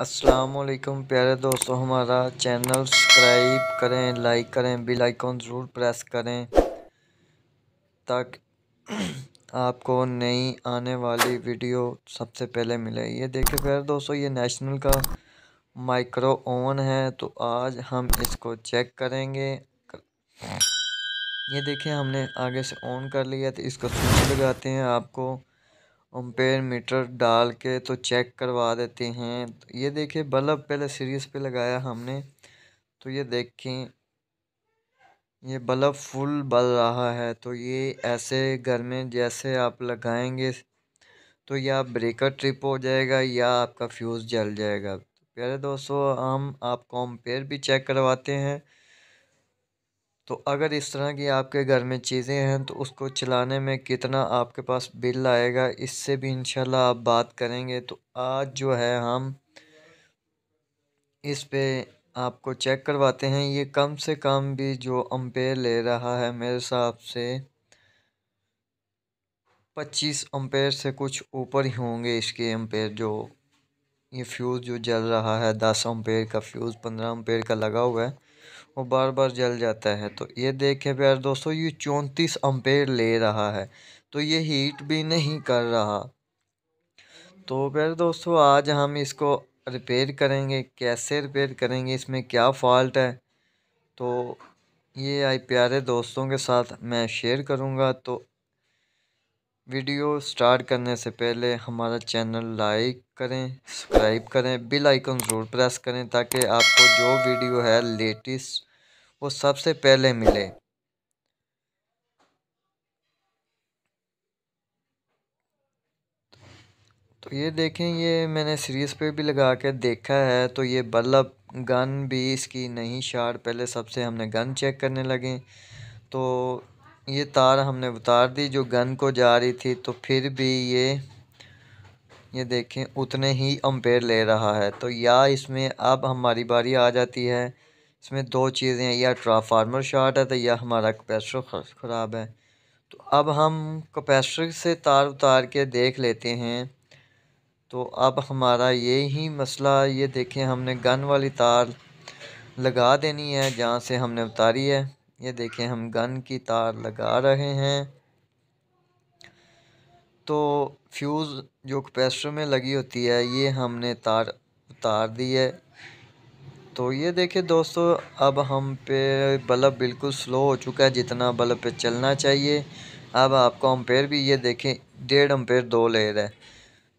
असलकम प्यारे दोस्तों हमारा चैनल सब्सक्राइब करें लाइक करें बिल आइकॉन ज़रूर प्रेस करें ताकि आपको नई आने वाली वीडियो सबसे पहले मिले ये देखिए प्यारे दोस्तों ये नेशनल का माइक्रो ओवन है तो आज हम इसको चेक करेंगे ये देखिए हमने आगे से ऑन कर लिया तो इसको स्विच लगाते हैं आपको अम्पेयर मीटर डाल के तो चेक करवा देते हैं तो ये देखिए बल्ब पहले सीरीज़ पे लगाया हमने तो ये देखें ये बल्ब फुल बल रहा है तो ये ऐसे घर में जैसे आप लगाएंगे तो या ब्रेकर ट्रिप हो जाएगा या आपका फ्यूज़ जल जाएगा प्यारे दोस्तों हम आपको अम्पेयर भी चेक करवाते हैं तो अगर इस तरह की आपके घर में चीज़ें हैं तो उसको चलाने में कितना आपके पास बिल आएगा इससे भी इंशाल्लाह आप बात करेंगे तो आज जो है हम इस पे आपको चेक करवाते हैं ये कम से कम भी जो अम्पेयर ले रहा है मेरे हिसाब से पच्चीस अम्पेयर से कुछ ऊपर ही होंगे इसके अम्पेयर जो ये फ्यूज़ जो जल रहा है दस अम्पेयर का फ्यूज़ पंद्रह अम्पेयर का लगा हुआ है वो बार बार जल जाता है तो ये देखे प्यार दोस्तों ये चौंतीस अम्पेयर ले रहा है तो ये हीट भी नहीं कर रहा तो प्यार दोस्तों आज हम इसको रिपेयर करेंगे कैसे रिपेयर करेंगे इसमें क्या फॉल्ट है तो ये आई प्यारे दोस्तों के साथ मैं शेयर करूँगा तो वीडियो स्टार्ट करने से पहले हमारा चैनल लाइक करें सब्सक्राइब करें बिल आइकन ज़रूर प्रेस करें ताकि आपको जो वीडियो है लेटेस्ट वो सबसे पहले मिले तो ये देखें ये मैंने सीरीज़ पे भी लगा के देखा है तो ये बल्लब गन भी इसकी नहीं शार्ट पहले सबसे हमने गन चेक करने लगे तो ये तार हमने उतार दी जो गन को जा रही थी तो फिर भी ये ये देखें उतने ही अम्पेयर ले रहा है तो या इसमें अब हमारी बारी आ जाती है इसमें दो चीज़ें हैं या ट्रांसफार्मर शार्ट है तो या हमारा कैपेसिटर ख़राब है तो अब हम कैपेसिटर से तार उतार के देख लेते हैं तो अब हमारा ये ही मसला ये देखें हमने गन वाली तार लगा देनी है जहाँ से हमने उतारी है ये देखें हम गन की तार लगा रहे हैं तो फ्यूज़ जो कैपेसिटर में लगी होती है ये हमने तार उतार दी है तो ये देखें दोस्तों अब हम पे बल्ब बिल्कुल स्लो हो चुका है जितना बल्ब पे चलना चाहिए अब आपका अम्पेयर भी ये देखें डेढ़ अम्पेयर दो ले रहा है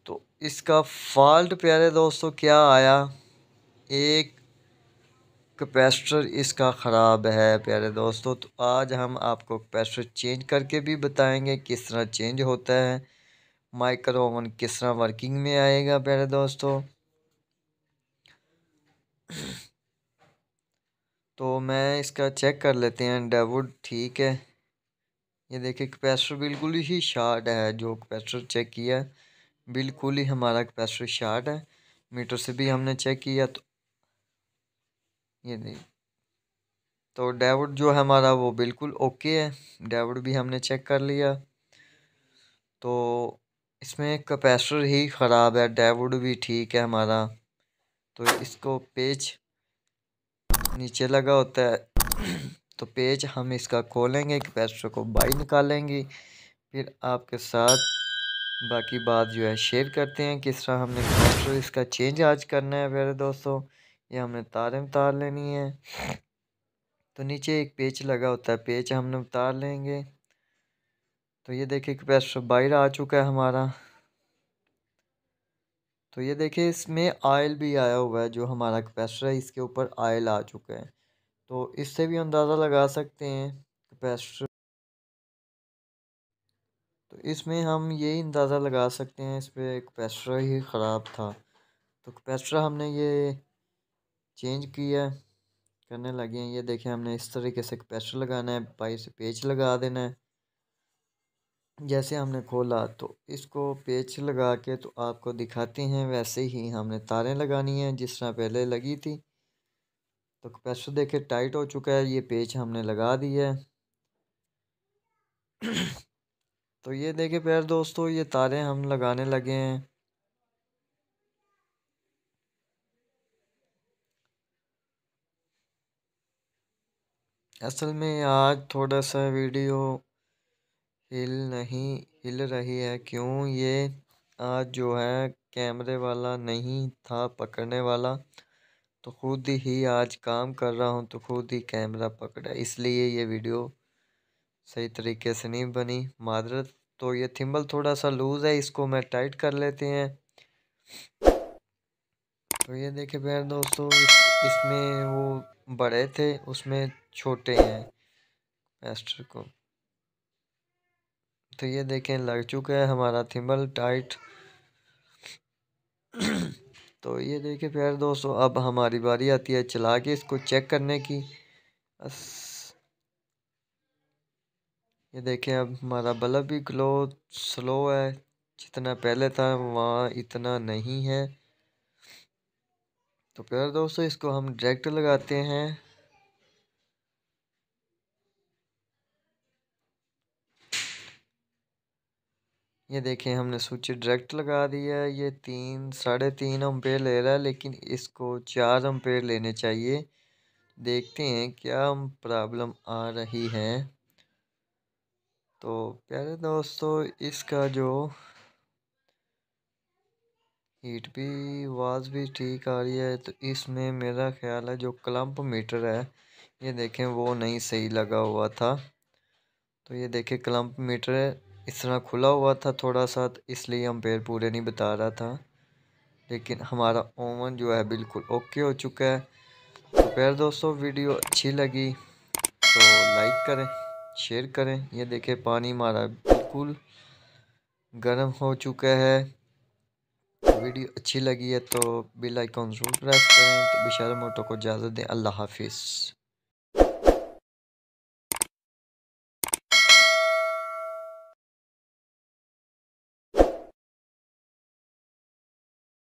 तो इसका फॉल्ट प्यारे दोस्तों क्या आया एक कैपेसिटर इसका ख़राब है प्यारे दोस्तों तो आज हम आपको कैपेसिटर चेंज करके भी बताएंगे किस तरह चेंज होता है माइक्रो ओवन किस तरह वर्किंग में आएगा प्यारे दोस्तों तो मैं इसका चेक कर लेते हैं डेवुड ठीक है ये देखिए कैपेसिटर बिल्कुल ही शार्ट है जो कैपेसिटर चेक किया बिल्कुल ही हमारा कैपेसिटर शार्ट है मीटर से भी हमने चेक किया तो ये देख तो डेवड जो है हमारा वो बिल्कुल ओके है डेवड भी हमने चेक कर लिया तो इसमें कैपेसिटर ही ख़राब है डेवड भी ठीक है हमारा तो इसको पेज नीचे लगा होता है तो पेज हम इसका खोलेंगे कैपेसिटर को बाई निकालेंगे फिर आपके साथ बाकी बात जो है शेयर करते हैं किस तरह हमने कैपेसिटर इसका चेंज आज करना है मेरे दोस्तों या हमने तारें उतार लेनी है तो नीचे एक पेच लगा होता है पेच हमने उतार लेंगे तो ये देखिए कैपेसिटर बाहर आ चुका है हमारा तो ये देखिए इसमें आयल भी आया हुआ है जो हमारा कैपेसिटर है इसके ऊपर आयल आ चुका है तो इससे भी अंदाज़ा लगा सकते हैं कैपेसिटर तो इसमें हम ये अंदाज़ा लगा सकते हैं इस पर कैपेसिटर ही ख़राब था तो कैपेसिटर हमने ये चेंज किया करने लगे हैं ये देखें हमने इस तरीके से पैचर लगाना है पाई से पेच लगा देना है जैसे हमने खोला तो इसको पेच लगा के तो आपको दिखाते हैं वैसे ही हमने तारें लगानी हैं जिस तरह पहले लगी थी तो कैपेसिटर देखे टाइट हो चुका है ये पेच हमने लगा दी है तो ये देखे प्यार दोस्तों ये तारें हम लगाने लगे हैं असल में आज थोड़ा सा वीडियो हिल नहीं हिल रही है क्यों ये आज जो है कैमरे वाला नहीं था पकड़ने वाला तो खुद ही आज काम कर रहा हूँ तो खुद ही कैमरा पकड़ा इसलिए ये वीडियो सही तरीके से नहीं बनी मादरत तो ये थिम्बल थोड़ा सा लूज़ है इसको मैं टाइट कर लेते हैं तो ये देखे प्यार दोस्तों इस, इसमें वो बड़े थे उसमें छोटे हैं एस्टर को तो ये देखें लग चुका है हमारा थिम्बल टाइट तो ये देखें प्यार दोस्तों अब हमारी बारी आती है चला के इसको चेक करने की ये देखें अब हमारा बल्ब भी ग्लो स्लो है जितना पहले था वहाँ इतना नहीं है तो प्यार दोस्तों इसको हम डायरेक्ट लगाते हैं ये देखें हमने स्विच डायरेक्ट लगा दिया है ये तीन साढ़े तीन अम्पेयर ले रहा है लेकिन इसको चार अम्पेयर लेने चाहिए देखते हैं क्या प्रॉब्लम आ रही है तो प्यारे दोस्तों इसका जो हीट भी आवाज़ भी ठीक आ रही है तो इसमें मेरा ख्याल है जो क्लम्प मीटर है ये देखें वो नहीं सही लगा हुआ था तो ये देखें क्लम्प मीटर इस तरह खुला हुआ था थोड़ा सा तो इसलिए हम पेड़ पूरे नहीं बता रहा था लेकिन हमारा ओवन जो है बिल्कुल ओके हो चुका है तो पैर दोस्तों वीडियो अच्छी लगी तो लाइक करें शेयर करें ये देखें पानी हमारा बिल्कुल गर्म हो चुका है वीडियो अच्छी लगी है तो बिल आइकॉन जरूर प्रेस करें तो बिशार मोटो को इजाज़त दें अल्लाह हाफिज़